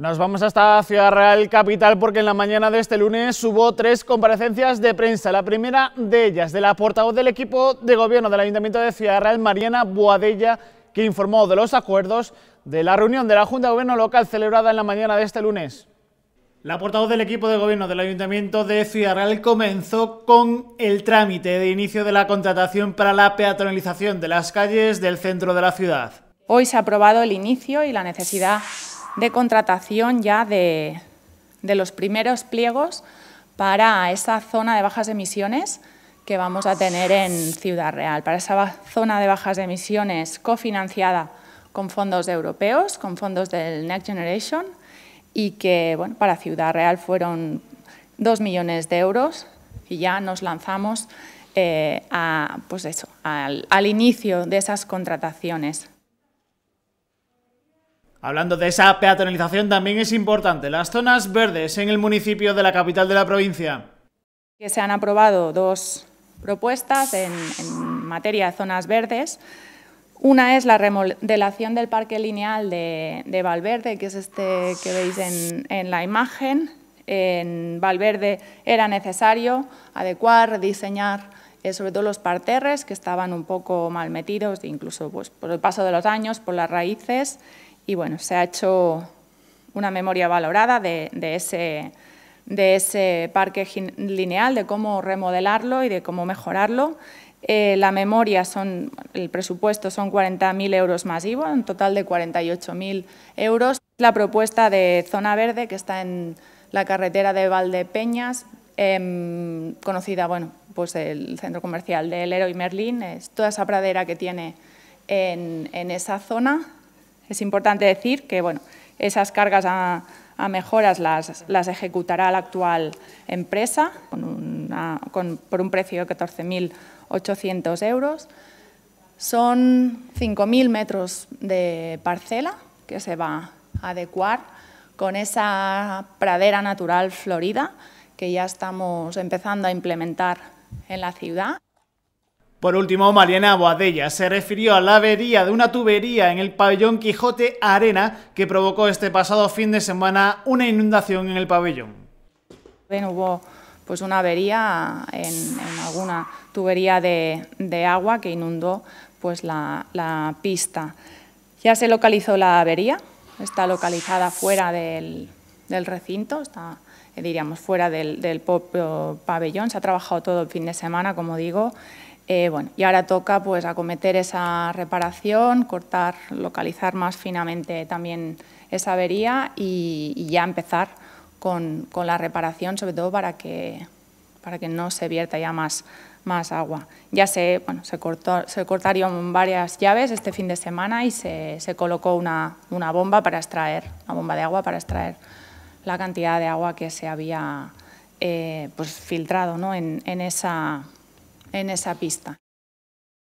Nos vamos hasta Ciudad Real Capital porque en la mañana de este lunes hubo tres comparecencias de prensa. La primera de ellas de la portavoz del equipo de gobierno del Ayuntamiento de Ciudad Real, Mariana Boadella, que informó de los acuerdos de la reunión de la Junta de Gobierno Local celebrada en la mañana de este lunes. La portavoz del equipo de gobierno del Ayuntamiento de Ciudad Real comenzó con el trámite de inicio de la contratación para la peatonalización de las calles del centro de la ciudad. Hoy se ha aprobado el inicio y la necesidad de contratación ya de, los primeros pliegos para esa zona de bajas emisiones que vamos a tener en Ciudad Real, para esa zona de bajas emisiones cofinanciada con fondos europeos, con fondos del Next Generation, y que bueno, para Ciudad Real fueron dos millones de euros y ya nos lanzamos eh, pues eso, al inicio de esas contrataciones. Hablando de esa peatonalización, también es importante las zonas verdes en el municipio de la capital de la provincia. Que se han aprobado dos propuestas en, materia de zonas verdes. Una es la remodelación del parque lineal de, Valverde, que es este que veis en, la imagen. En Valverde era necesario adecuar, diseñar, eh, sobre todo los parterres que estaban un poco mal metidos, incluso pues, por el paso de los años, por las raíces y bueno, se ha hecho una memoria valorada de, ese, parque lineal, de cómo remodelarlo y de cómo mejorarlo. Eh, la memoria, son, el presupuesto son 40.000 euros más IVA, un total de 48.000 euros. La propuesta de Zona Verde, que está en la carretera de Valdepeñas, em, conocida, bueno, pues el centro comercial del Héroe y Merlín, es toda esa pradera que tiene en esa zona, es importante decir que bueno, esas cargas a, mejoras las, las, ejecutará la actual empresa por un precio de 14.800 euros. Son 5.000 metros de parcela que se va a adecuar con esa pradera natural florida que ya estamos empezando a implementar en la ciudad. Por último, Mariana Boadella se refirió a la avería de una tubería en el pabellón Quijote Arena que provocó este pasado fin de semana una inundación en el pabellón. hubo pues una avería en, alguna tubería de, agua que inundó pues la, pista. Ya se localizó la avería, está localizada fuera del, recinto, está, eh, fuera del, del, propio pabellón. Se ha trabajado todo el fin de semana, como digo, eh, bueno, y ahora toca pues, acometer esa reparación, cortar, localizar más finamente también esa avería y, ya empezar con, con, la reparación, sobre todo para que, para que no se vierta ya más, más agua. Ya se, bueno, se, cortó, se cortaron varias llaves este fin de semana y se, se colocó una, una, bomba para extraer, una bomba de agua para extraer la cantidad de agua que se había eh, pues, filtrado ¿no? en esa en esa pista.